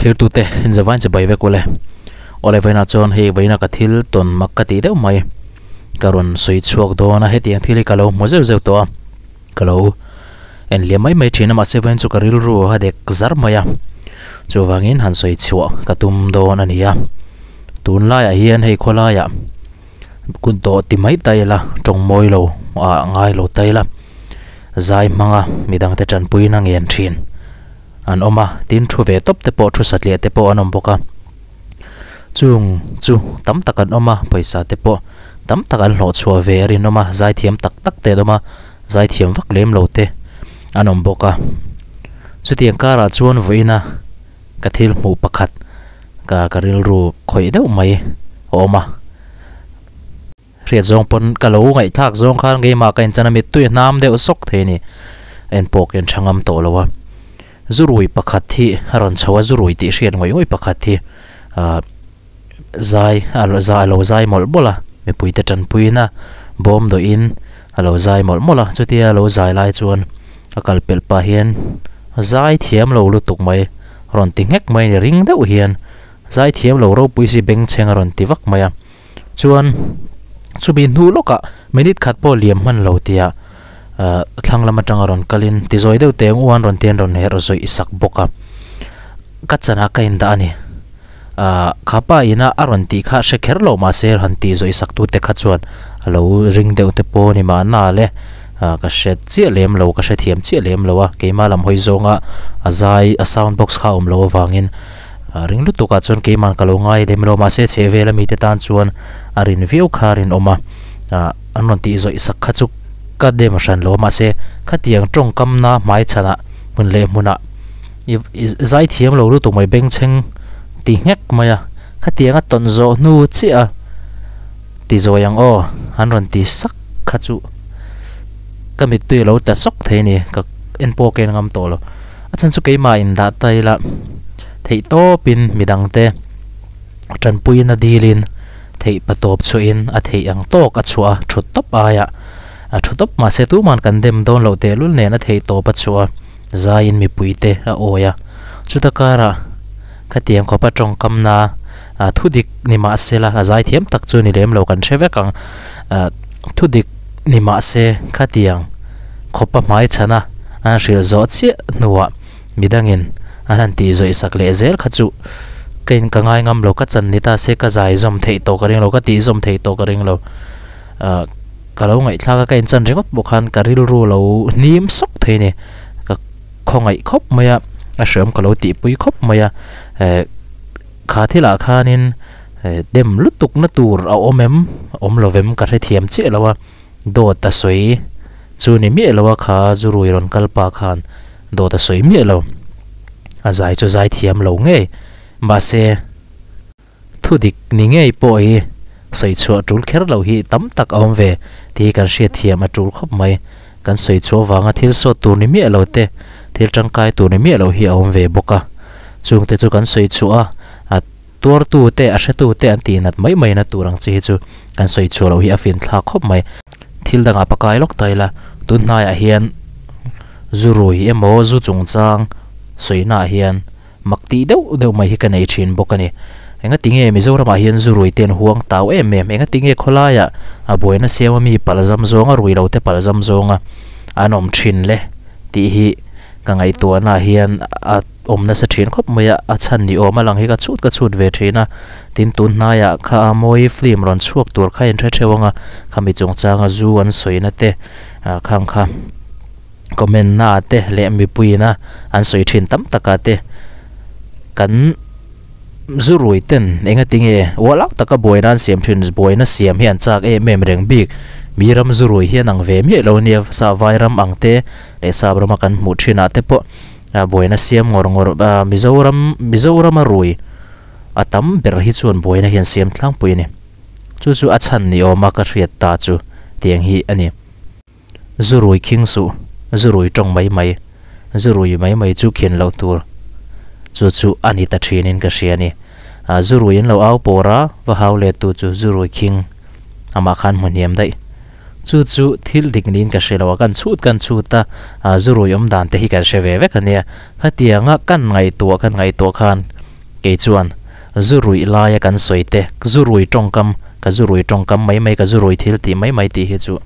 thlir tu te in zawan che bai ve ko le ole ve na chon hei ve na ka thil ton mak ka ti deuh mai karun soi chuak do na heti ang thili kalo mo zeu zeu to kalo en le mai mai thina ma seven chu karil ru ha dek zar maya chuwangin han soi chuwa katum do na nia tun lai a hian hei khola ya kun to ti mai tai la tong moi lo a ngai lo tai la zai manga midang te chan pui na ngen thin an oma tin thu ve top te po thu satlia te po anom boka chung chu tam tak an oma paisa te po tam tak an hlo chua ve rin oma zai thiam tak tak te doma zai thiam vak lem lo te anom boka chu tiang kara chuan voina kathil mu pakhat ka karil ru khoi deuh mai oma riat zong pon ka lo ngai thak zong khan ge ma ka in chana mi tui nam deuh sok the ni en pok en thangam to lo wa zuruwi pakati ron chawa zuruwi ti shi ngoi ngoi pakati a zai alo zai lo zai mol bola me pui ta tan pui na bom do in alo zai mol mola chuti alo zai lai chuan akal pel pa hian zai thiam lo lu tuk mai ron ti ngek ni ring da u hian zai thiam lo ro pui si beng cheng ron ti wak maya chuan chubi bi nu lo ka minit khat po liam man lo tia thlang lama tanga ron kalin ti zoi deuh te uan ron ten ron her zoi isak boka ka chana ka in da ani a ah, khapa ina aron ti kha she kher lo ma ser han ti zoi sak tu te kha chuan alo ring deuh te po ni ma na le ah, ka she chi lem lo ka she thiam chi lem lo wa keima lam hoi zonga azai a sound box kha um lo wangin ah, ring lu tuka chuan keiman ka lo ngai lem lo ma se chhe vela mi te tan chuan arin view kharin oma an ron ti zoi sak kha chuk ka de ma san lo ma se khatiang tong kam na mai chana mun le muna zai thiam lo lu tu mai beng cheng ti ngek maya khatiang a ton zo nu chi a ti zo yang o an ron ti sak kha chu ka mi tu lo ta sok the ni ka en po ke ngam to lo a chan chu ke ma in da tai la thei to pin midang te tran pui na dilin thei patop chu in a thei ang tok a chua thut top aya à a thutop ma se tu man kan dem don lo te lul ne na thei to pa chuwa zain mi puite a oya chuta kara khatiang kho pa trong kam na a thudik ni ma se la a zai thiam tak chu ni lem lo kan theve kang a thudik ni ma se khatiang kho pa mai chana a ril zo chi nuwa midangin anan ti zo isak le zel khachu kein kangai ngam lo ka chan ni ta se ka zai zom thei to ka ring lo ka ti zom thei to ka ring lo ก็เราไงทากก็เหนจันริงก็บุคันการิลรู้เรานิ่มสกเทนี่ก็คงไงครบไหมอ่ะเสริมก็เราตีปุยครบไหมอ่ะเออขาที่ลาขานินเดมลุตุกนัตูรเอาอมเอมอมลเวมกระเทียมเจ๋อลวว่าโดดตะสวยจูนีมีแล้วว่ขาจูรุยรอนกัลปาขานโดดตะสวยมีแล้วอาใจจะใจเทียมเงาไยมาเซทุดิกนิ่งไงปอย soi chua tul kher lo hi tam tak om ve ti kan she thiam a tul khop mai kan soi chua wanga thil so tu ni mi lo te thil tangkai tu ni mi lo hi om ve boka chung te chu kan soi chua a tuar tu te a she tu te an ti nat mai mai na turang chi chu kan soi chua lo hi a fin thla khop mai thil danga pakai lok taila tun nai a hian zuru hi emo zu chung chang soina hian makti deuh deuh mai hi ka nei thin bawk ani tiếng enga tinge mizoram a hian zu roi tiền huang taw em em enga tinge kholaya a boina sewa mi palzam zonga rui lo te palzam zonga anom thin le ti hi ka ngai tu na hian a omna chín thin khop à a à. à, à, đi ni oma lăng hi ka chut ka về ve thina tin tun na ya kha amoi phim ron chuak tur kha en the thewanga khami chung changa zu an soina te kham kha comment na te le mi na an soi chín thin tam taka te kan rồi tên anh rui tiếng enga ting e walau taka boy nan siam thin boy na siam hian chak mềm mem reng mi miram zu rui hian ang về mi lo nia sa vairam angte le sabrama kan mu thina te po a ah, boy na siam ngor ngor ah, mizoram mizoram a rui atam ber hi chuan boy na hian siam thlang pui ni chu chu achan ni oma ka hriat ta chu tiang hi ani zu rui kinh su zu rui tong mai mai zu rui mai mai chú khian lâu tur chu chu ani ta thin in ka hriani a ah, zurui in lo au pora va hau le tu chu zurui king ama khan mu niam dai chu chu thil dik nin ka hrelo kan chut kan chu ta a ah, zurui om dan te hi kan sheve ve khania khatia nga kan ngai tu kan ngai tu khan ke chuan zurui la ya kan soite zurui tongkam ka zurui tongkam mai mai ka zurui thil ti mai mai ti hi chu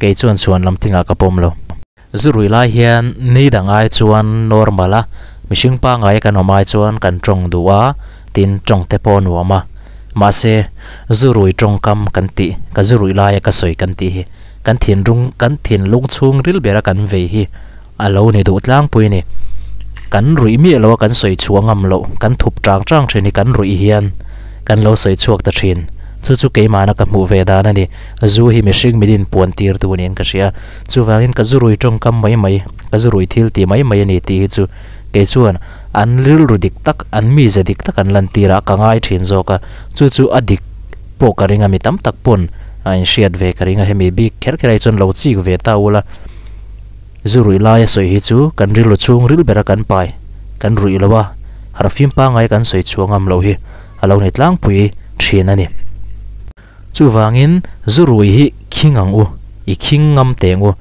ke chuan chuan lam tinga ka pom lo zurui la hian nei dangai chuan normala mihring pa ngai kan omai chuan kan tong duwa tin tong te pawh nuama ma se zurui tong kam kan ti ka zurui lai ka soi kan ti hi kan thin rung kan thin lung chung ril bera kan ve hi alo ni du tlang pui ni kan rui mi lo kan soi chuangam lo kan thup trang trang theni kan rui hian kan lo soi chuak ta thin chu chu keima na ka mu ve da na ni zu hi mihring midin puan tir tu nen ka sia chu wangin ka zurui tong kam mai mai ka zurui thil ti mai mai ni ti hi chu kechuan anlil ru dik tak anmi je dik tak anlan tira ka ngai thin zo ka chu chu adik pokaringa mi tam tak pon ain shiat ve karinga he mi bi kher kherai chon lo chi ve ta ula zurui la ye soi hi chu kan ri lo chung ril bera kan pai kan rui lo wa har fim pa ngai kan soi chuang am lo hi alo ne tlang pui thien ani chu wangin zurui hi king ang u i king ngam te ngo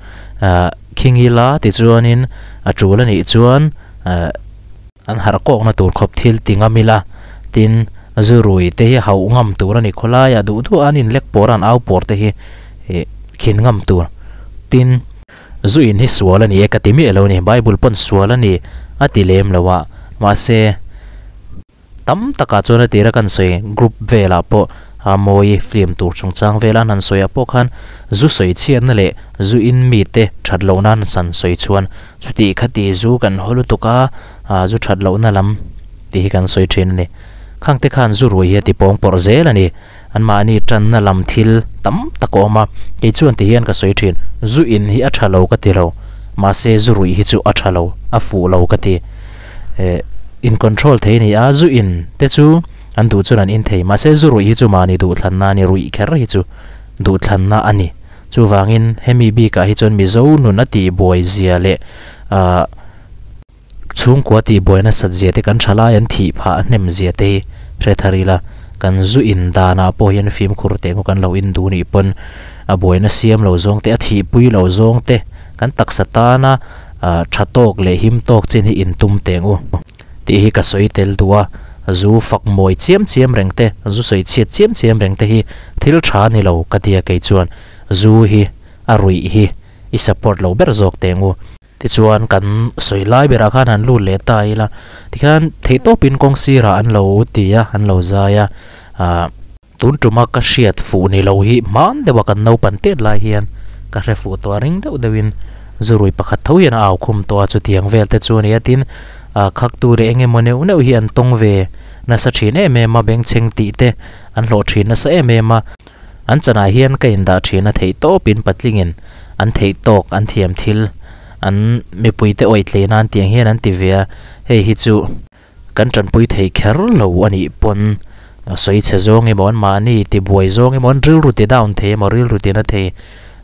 a king ila ti chuanin a tulani chuan an har ko ngna tur khop thil tinga mila tin zu rui te hi hau ngam tur ani khola ya du du an in lek por an au por te hi e khin ngam tur tin zu in hi swol ani ekati mi elo ni bible pon swol ani ati lem lawa ma se tam taka chona tira kan se group vela po a moi flim tur chung chang velan han soya pok han zu soi chian na le zu in mi te that lo nan san soi chuan chuti khati zu kan holu tuka a zu that lo na lam ti kan soi thin ni khang te khan zu roi he ti pong por zel ani an ma ni tan na lam thil tam takoma ke chuan ti hian ka soi thin zu in hi a thalo ka ti lo ma se zu rui hi chu a thalo a fu lo ka ti in control thei ni a zu in te chu an du in thei ma se zu ru hi chu ma ni du thlan ni ru i kher hi chu du thlan na ani chu wangin hemi bi ka hi chon mi zo nu na ti boy zia le a chung ko ti boy na sat zia te kan thala yan thi pha nem zia te re tharila kan zu in da na po yan film khur te ko kan lo in du ni pon a boy na siam lo zong te a thi pui lo zong te kan tak satana a thatok le him tok chin hi in tum te ngo ti hi ka soi tel duwa zu fak moi chiam chiam rengte zu soi chiat chiam chiam rengte hi thil tha ni lo katia ke chuan zu hi arui hi i support lâu ber dọc te ngu thì chuan cần soi lai bera khan han lu lệ tai ila thì khan thấy to pin công si ra an lâu ti ya an lo za ya a tun tuma ka shiat fu ni lâu hi man de wa kan no pan te lai hian ka hre fu to ring deuh dewin zurui pakhat thoian ao khum to chu tiếng về te chu ni atin À, khắc tu re nge mone una hi an tong về, na sa thin em em ma beng cheng ti te an lo thin na sa em em ma an chana hian ka in da thin a thei to pin patlingin an thấy tok an thiam thil an me pui te oai tle nan tiếng hian an ti về, he hi chu chân tran thấy thei lâu lo ani pon soi che zong e mon ma ni ti boi zong em bọn mon rụt đi đâu down thấy, mo ril rụt đi na thấy,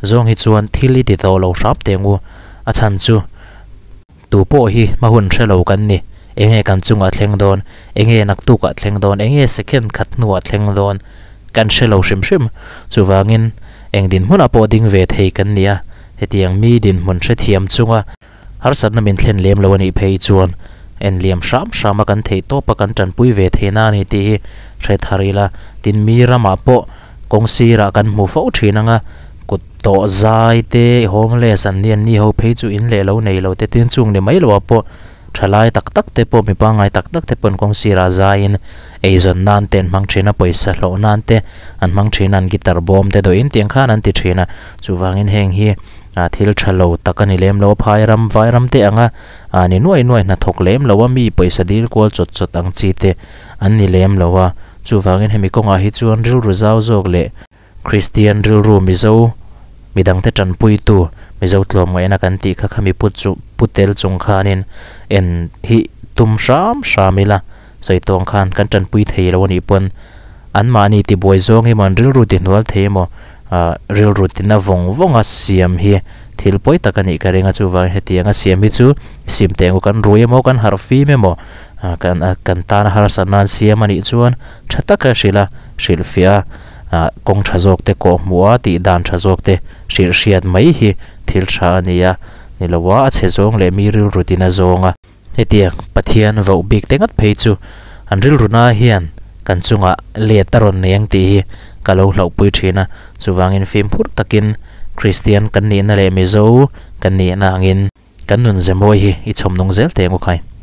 zong hi chuan thili đi to lâu sắp te ngu a à, chan chu tu po hi ma hun thelo kan ni enge kan chunga thleng don enge nak tu ka thleng don enge sekhen khat nu a thleng don kan thelo shim shim chu wangin eng din hun a po ding ve thei kan nia hetiang mi din mun thre thiam chunga har sat na min thlen lem lo ani phei chuan liam sham sham kan thei to pa kan tan pui ve thei na ni ti thre tharila mi rama po kong ra kan mu fo thinanga cột tổ dài thế homeless anh niên ni hậu phê chú in lệ lâu này lâu thế tiên chung để mấy lâu po thalai tak tak te po mi pa ngai tak tak te pon kong sira zain e zon nan ten mang thina poisa lo nan te an mang thina an gitar bom te do in tiang khan an chú thina chuwangin heng hi a thil thalo takani lem lo phai ram vai ram te à ani nuai nuôi na thok lem lo wa mi poisa dil kol chot chot ang chi te an ni lem lo wa chuwangin hemi à hi chú ril ru zau zok le Christian ril ru mi zo mi dang te chan pui tu mi zo tlom ngai na kan ti kha khami put chu putel chung khanin en hi tum sham shamila soi tong khan kan chan pui thei lo ni pon an ma ni ti boi zong hi man ril ru ti nual thei mo ril ru ti na vong vong a siam hi thil poi takani ka renga chu wa heti anga siam hi chu sim te ngo kan ruya mo kan harfi me mo kan kan tan har sanan siam ani chuan thata ka shila shilfia kong thazok te ko mua ti dan thazok te shir shiat mai hi thil tha ania nilowa a chezong le mi ril rutina zonga hetiang pathian vo bik te ngat phei chu an ril runa hian kan chunga le taron neng ti hi kalo hlau pui thina chuwangin fim phur takin christian kan ni na le mi zo kan ni na angin kan nun zemoi hi i chhom nong zel te ngu khai